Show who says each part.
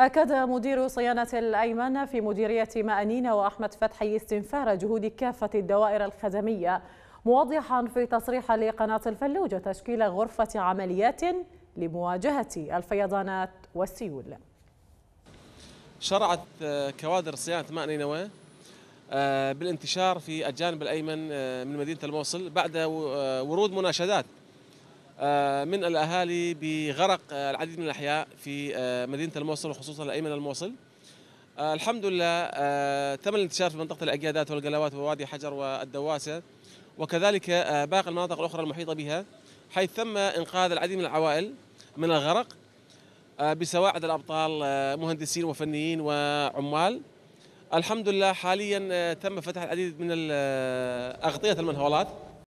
Speaker 1: أكد مدير صيانة الأيمن في مديرية مأنين وأحمد فتحي استنفار جهود كافة الدوائر الخدمية موضحا في تصريح لقناة الفلوجة تشكيل غرفة عمليات لمواجهة الفيضانات والسيول
Speaker 2: شرعت آه، كوادر صيانة ماء آه، بالانتشار في الجانب الأيمن آه، من مدينة الموصل بعد ورود مناشدات آه، من الاهالي بغرق آه، العديد من الاحياء في آه، مدينه الموصل وخصوصا الايمن الموصل. الحمد لله تم الانتشار في منطقه الاجيادات والقلاوات ووادي حجر والدواسه وكذلك باقي المناطق الاخرى المحيطه بها حيث تم انقاذ العديد من العوائل من الغرق بسواعد الابطال مهندسين وفنيين وعمال. الحمد لله حاليا تم فتح العديد من اغطيه المنهولات